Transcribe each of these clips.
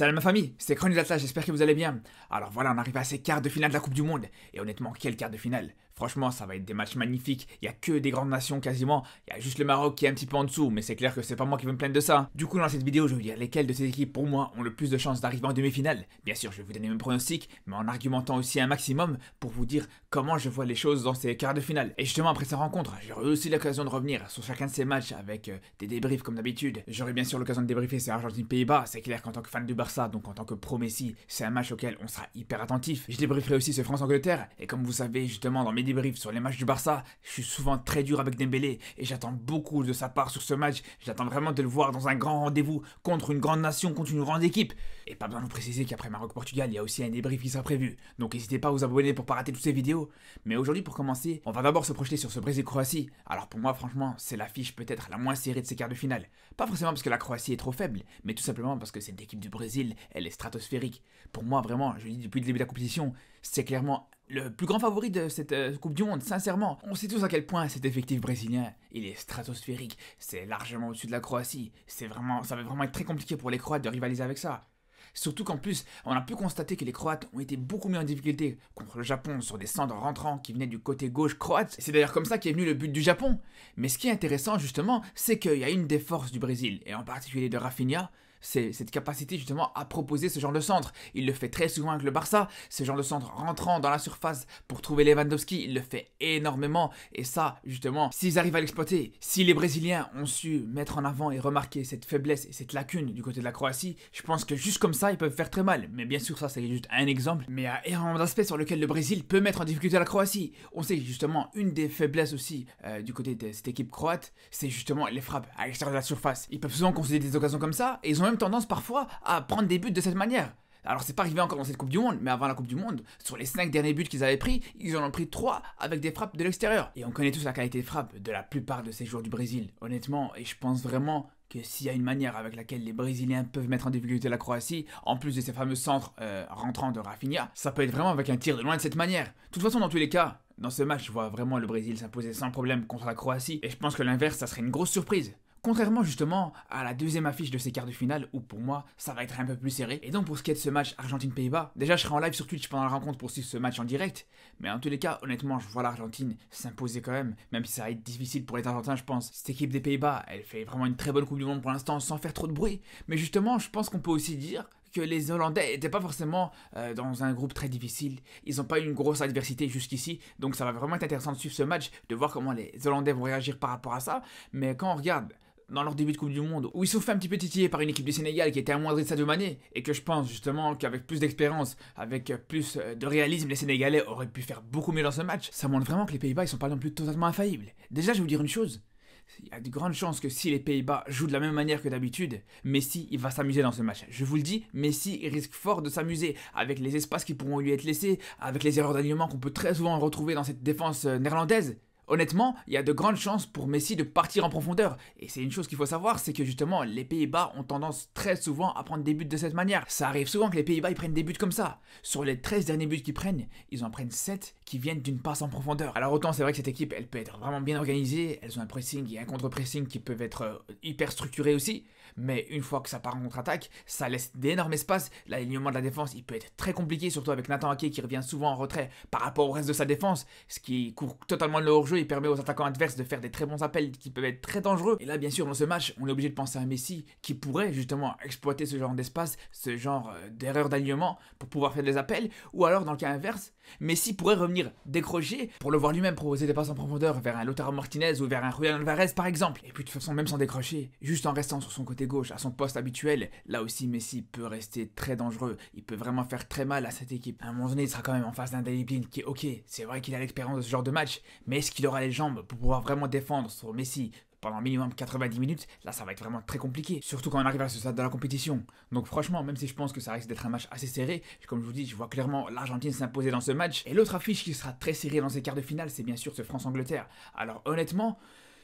Salut ma famille, c'est la j'espère que vous allez bien. Alors voilà, on arrive à ces quarts de finale de la Coupe du Monde. Et honnêtement, quel quart de finale Franchement, ça va être des matchs magnifiques. Il y a que des grandes nations quasiment. Il y a juste le Maroc qui est un petit peu en dessous, mais c'est clair que c'est pas moi qui vais me plaindre de ça. Du coup, dans cette vidéo, je vais vous dire lesquelles de ces équipes pour moi ont le plus de chances d'arriver en demi-finale. Bien sûr, je vais vous donner mes pronostics, mais en argumentant aussi un maximum pour vous dire comment je vois les choses dans ces quarts de finale. Et justement, après ces rencontre j'aurai aussi l'occasion de revenir sur chacun de ces matchs avec euh, des débriefs comme d'habitude. J'aurai bien sûr l'occasion de débriefer ces Argentine-Pays-Bas. C'est clair qu'en tant que fan du Barça, donc en tant que pro Messi, c'est un match auquel on sera hyper attentif. Je débrieferai aussi ce France-Angleterre, et comme vous savez, justement, dans mes débriefs sur les matchs du Barça, je suis souvent très dur avec Dembélé et j'attends beaucoup de sa part sur ce match. J'attends vraiment de le voir dans un grand rendez-vous contre une grande nation, contre une grande équipe. Et pas besoin de préciser qu'après Maroc-Portugal, il y a aussi un débrief qui sera prévu. Donc n'hésitez pas à vous abonner pour pas rater toutes ces vidéos. Mais aujourd'hui, pour commencer, on va d'abord se projeter sur ce Brésil-Croatie. Alors pour moi, franchement, c'est l'affiche peut-être la moins serrée de ces quarts de finale. Pas forcément parce que la Croatie est trop faible, mais tout simplement parce que cette équipe du Brésil, elle est stratosphérique. Pour moi, vraiment, je le dis depuis le début de la compétition, c'est clairement le plus grand favori de cette euh, Coupe du Monde, sincèrement. On sait tous à quel point cet effectif brésilien, il est stratosphérique, c'est largement au-dessus de la Croatie, c'est vraiment, ça va vraiment être très compliqué pour les Croates de rivaliser avec ça. Surtout qu'en plus, on a pu constater que les Croates ont été beaucoup mis en difficulté contre le Japon sur des cendres rentrants qui venaient du côté gauche croate. C'est d'ailleurs comme ça qu'est venu le but du Japon. Mais ce qui est intéressant justement, c'est qu'il y a une des forces du Brésil, et en particulier de Rafinha, cette capacité justement à proposer ce genre de centre. Il le fait très souvent avec le Barça, ce genre de centre rentrant dans la surface pour trouver Lewandowski, il le fait énormément. Et ça, justement, s'ils arrivent à l'exploiter, si les Brésiliens ont su mettre en avant et remarquer cette faiblesse et cette lacune du côté de la Croatie, je pense que juste comme ça, ils peuvent faire très mal. Mais bien sûr, ça c'est juste un exemple. Mais il y a énormément d'aspects sur lesquels le Brésil peut mettre en difficulté la Croatie. On sait justement une des faiblesses aussi euh, du côté de cette équipe croate, c'est justement les frappes à l'extérieur de la surface. Ils peuvent souvent considérer des occasions comme ça et ils ont même tendance parfois à prendre des buts de cette manière. Alors c'est pas arrivé encore dans cette Coupe du Monde, mais avant la Coupe du Monde, sur les 5 derniers buts qu'ils avaient pris, ils en ont pris 3 avec des frappes de l'extérieur. Et on connaît tous la qualité de frappe de la plupart de ces joueurs du Brésil, honnêtement, et je pense vraiment que s'il y a une manière avec laquelle les Brésiliens peuvent mettre en difficulté la Croatie, en plus de ces fameux centres euh, rentrant de Rafinha, ça peut être vraiment avec un tir de loin de cette manière. De toute façon, dans tous les cas, dans ce match, je vois vraiment le Brésil s'imposer sans problème contre la Croatie, et je pense que l'inverse, ça serait une grosse surprise. Contrairement justement à la deuxième affiche de ces quarts de finale où pour moi ça va être un peu plus serré. Et donc pour ce qui est de ce match Argentine-Pays-Bas, déjà je serai en live sur Twitch pendant la rencontre pour suivre ce match en direct. Mais en tous les cas, honnêtement, je vois l'Argentine s'imposer quand même, même si ça va être difficile pour les Argentins, je pense. Cette équipe des Pays-Bas, elle fait vraiment une très bonne Coupe du Monde pour l'instant sans faire trop de bruit. Mais justement, je pense qu'on peut aussi dire que les Hollandais n'étaient pas forcément euh, dans un groupe très difficile. Ils n'ont pas eu une grosse adversité jusqu'ici, donc ça va vraiment être intéressant de suivre ce match, de voir comment les Hollandais vont réagir par rapport à ça. Mais quand on regarde dans leur début de Coupe du Monde, où ils se sont fait un petit peu titiller par une équipe du Sénégal qui était amoindrie de Sadio Mané, et que je pense justement qu'avec plus d'expérience, avec plus euh, de réalisme, les Sénégalais auraient pu faire beaucoup mieux dans ce match, ça montre vraiment que les Pays-Bas ils sont pas non plus totalement infaillibles. Déjà, je vais vous dire une chose, il y a de grandes chances que si les Pays-Bas jouent de la même manière que d'habitude, Messi il va s'amuser dans ce match. Je vous le dis, Messi risque fort de s'amuser avec les espaces qui pourront lui être laissés, avec les erreurs d'alignement qu'on peut très souvent retrouver dans cette défense euh, néerlandaise. Honnêtement, il y a de grandes chances pour Messi de partir en profondeur. Et c'est une chose qu'il faut savoir, c'est que justement, les Pays-Bas ont tendance très souvent à prendre des buts de cette manière. Ça arrive souvent que les Pays-Bas prennent des buts comme ça. Sur les 13 derniers buts qu'ils prennent, ils en prennent 7 qui viennent d'une passe en profondeur. Alors autant c'est vrai que cette équipe, elle peut être vraiment bien organisée, elles ont un pressing et un contre-pressing qui peuvent être euh, hyper structurés aussi, mais une fois que ça part en contre-attaque, ça laisse d'énormes espaces. L'alignement de la défense, il peut être très compliqué, surtout avec Nathan Ake qui revient souvent en retrait par rapport au reste de sa défense, ce qui court totalement le hors-jeu et permet aux attaquants adverses de faire des très bons appels qui peuvent être très dangereux. Et là, bien sûr, dans ce match, on est obligé de penser à Messi qui pourrait justement exploiter ce genre d'espace, ce genre euh, d'erreur d'alignement pour pouvoir faire des appels, ou alors dans le cas inverse, Messi pourrait revenir décrocher pour le voir lui-même proposer des passes en profondeur vers un Lautaro Martinez ou vers un Julian Alvarez par exemple. Et puis de toute façon, même sans décrocher, juste en restant sur son côté gauche, à son poste habituel. Là aussi, Messi peut rester très dangereux. Il peut vraiment faire très mal à cette équipe. À un moment donné, il sera quand même en face d'un délibéré qui est ok. C'est vrai qu'il a l'expérience de ce genre de match, mais est-ce qu'il aura les jambes pour pouvoir vraiment défendre son Messi pendant minimum 90 minutes, là ça va être vraiment très compliqué. Surtout quand on arrive à ce stade de la compétition. Donc franchement, même si je pense que ça risque d'être un match assez serré, comme je vous dis, je vois clairement l'Argentine s'imposer dans ce match. Et l'autre affiche qui sera très serrée dans ces quarts de finale, c'est bien sûr ce France-Angleterre. Alors honnêtement,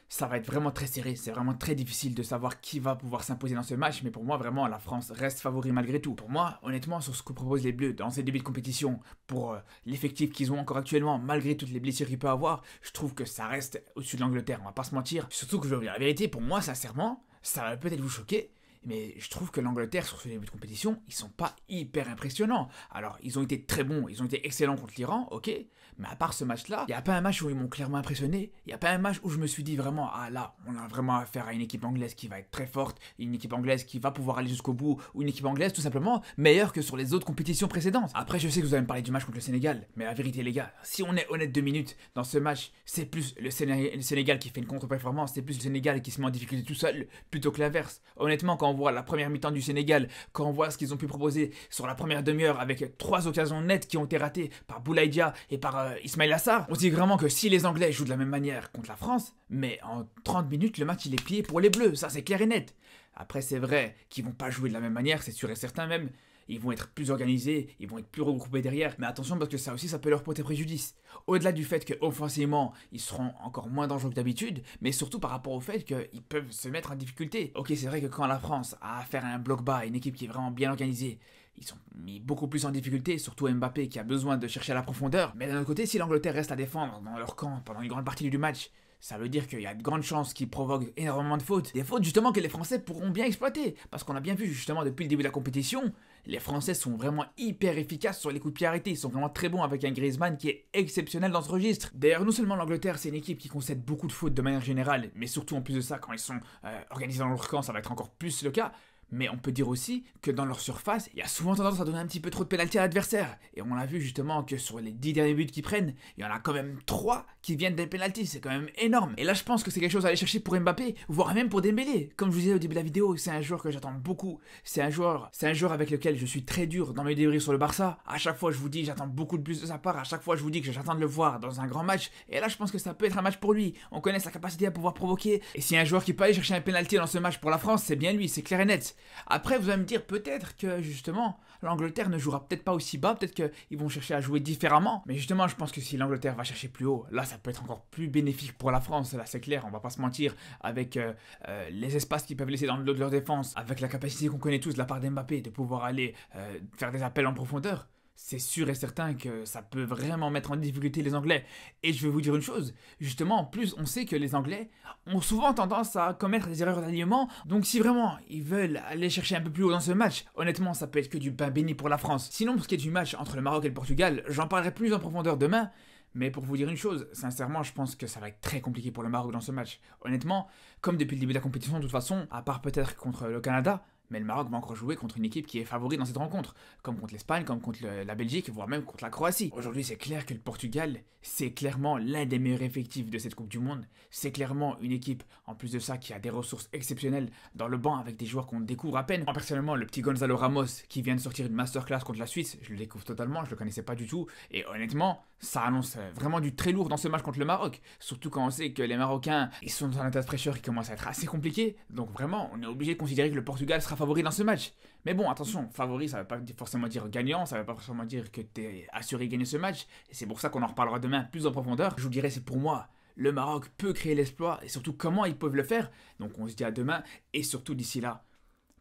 ça va être vraiment très serré. C'est vraiment très difficile de savoir qui va pouvoir s'imposer dans ce match. Mais pour moi, vraiment, la France reste favori malgré tout. Pour moi, honnêtement, sur ce que proposent les Bleus dans ces débuts de compétition, pour euh, l'effectif qu'ils ont encore actuellement, malgré toutes les blessures qu'ils peuvent avoir, je trouve que ça reste au-dessus de l'Angleterre. On va pas se mentir. Surtout que je veux vous dire la vérité, pour moi, sincèrement, ça va peut-être vous choquer mais je trouve que l'Angleterre, sur ce début de compétition, ils sont pas hyper impressionnants. Alors, ils ont été très bons, ils ont été excellents contre l'Iran, ok, mais à part ce match-là, il n'y a pas un match où ils m'ont clairement impressionné, il n'y a pas un match où je me suis dit vraiment, ah là, on a vraiment affaire à une équipe anglaise qui va être très forte, une équipe anglaise qui va pouvoir aller jusqu'au bout, ou une équipe anglaise tout simplement meilleure que sur les autres compétitions précédentes. Après, je sais que vous allez me parler du match contre le Sénégal, mais la vérité, les gars, si on est honnête deux minutes, dans ce match, c'est plus le, Sénégal qui fait une contre-performance, c'est plus le Sénégal qui se met en difficulté tout seul, plutôt que l'inverse. Honnêtement, quand voit la première mi-temps du Sénégal, quand on voit ce qu'ils ont pu proposer sur la première demi-heure avec trois occasions nettes qui ont été ratées par Boulaïdia et par euh, Ismail Assar, on se dit vraiment que si les Anglais jouent de la même manière contre la France, mais en 30 minutes, le match il est plié pour les Bleus, ça c'est clair et net. Après, c'est vrai qu'ils vont pas jouer de la même manière, c'est sûr et certain même, ils vont être plus organisés, ils vont être plus regroupés derrière. Mais attention parce que ça aussi, ça peut leur porter préjudice. Au-delà du fait qu'offensivement, ils seront encore moins dangereux que d'habitude, mais surtout par rapport au fait qu'ils peuvent se mettre en difficulté. Ok, c'est vrai que quand la France a affaire à un bloc bas, une équipe qui est vraiment bien organisée, ils sont mis beaucoup plus en difficulté, surtout Mbappé qui a besoin de chercher à la profondeur. Mais d'un autre côté, si l'Angleterre reste à défendre dans leur camp pendant une grande partie du match, ça veut dire qu'il y a de grandes chances qu'ils provoquent énormément de fautes. Des fautes justement que les Français pourront bien exploiter. Parce qu'on a bien vu justement depuis le début de la compétition, les Français sont vraiment hyper efficaces sur les coups de pied arrêtés. Ils sont vraiment très bons avec un Griezmann qui est exceptionnel dans ce registre. D'ailleurs, non seulement l'Angleterre, c'est une équipe qui concède beaucoup de fautes de manière générale, mais surtout en plus de ça, quand ils sont euh, organisés dans leur camp, ça va être encore plus le cas. Mais on peut dire aussi que dans leur surface, il y a souvent tendance à donner un petit peu trop de pénalty à l'adversaire. Et on l'a vu justement que sur les 10 derniers buts qu'ils prennent, il y en a quand même 3 qui viennent des pénalties. C'est quand même énorme. Et là, je pense que c'est quelque chose à aller chercher pour Mbappé, voire même pour Dembélé. Comme je vous disais au début de la vidéo, c'est un joueur que j'attends beaucoup. C'est un joueur, c'est un joueur avec lequel je suis très dur dans mes débris sur le Barça. À chaque fois, je vous dis, j'attends beaucoup de plus de sa part. À chaque fois, je vous dis que j'attends de le voir dans un grand match. Et là, je pense que ça peut être un match pour lui. On connaît sa capacité à pouvoir provoquer. Et si un joueur qui peut aller chercher un penalty dans ce match pour la France, c'est bien lui, c'est clair et net. Après, vous allez me dire peut-être que justement, l'Angleterre ne jouera peut-être pas aussi bas, peut-être qu'ils vont chercher à jouer différemment. Mais justement, je pense que si l'Angleterre va chercher plus haut, là, ça peut être encore plus bénéfique pour la France. Là, c'est clair, on va pas se mentir, avec euh, euh, les espaces qu'ils peuvent laisser dans le dos de leur défense, avec la capacité qu'on connaît tous de la part d'Mbappé de pouvoir aller euh, faire des appels en profondeur c'est sûr et certain que ça peut vraiment mettre en difficulté les Anglais. Et je vais vous dire une chose, justement, en plus, on sait que les Anglais ont souvent tendance à commettre des erreurs d'alignement, donc si vraiment ils veulent aller chercher un peu plus haut dans ce match, honnêtement, ça peut être que du pain béni pour la France. Sinon, pour ce qui est du match entre le Maroc et le Portugal, j'en parlerai plus en profondeur demain, mais pour vous dire une chose, sincèrement, je pense que ça va être très compliqué pour le Maroc dans ce match. Honnêtement, comme depuis le début de la compétition, de toute façon, à part peut-être contre le Canada, mais le Maroc va encore jouer contre une équipe qui est favori dans cette rencontre, comme contre l'Espagne, comme contre la Belgique, voire même contre la Croatie. Aujourd'hui, c'est clair que le Portugal, c'est clairement l'un des meilleurs effectifs de cette Coupe du Monde. C'est clairement une équipe, en plus de ça, qui a des ressources exceptionnelles dans le banc avec des joueurs qu'on découvre à peine. Moi, personnellement, le petit Gonzalo Ramos qui vient de sortir une masterclass contre la Suisse, je le découvre totalement, je le connaissais pas du tout. Et honnêtement, ça annonce euh, vraiment du très lourd dans ce match contre le Maroc. Surtout quand on sait que les Marocains, ils sont dans un état de pression qui commence à être assez compliqué. Donc vraiment, on est obligé de considérer que le Portugal sera favori dans ce match. Mais bon, attention, favori, ça ne veut pas forcément dire gagnant, ça ne veut pas forcément dire que tu es assuré de gagner ce match. Et c'est pour ça qu'on en reparlera demain plus en profondeur. Je vous dirais c'est pour moi, le Maroc peut créer l'espoir et surtout comment ils peuvent le faire. Donc on se dit à demain et surtout d'ici là,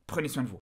prenez soin de vous.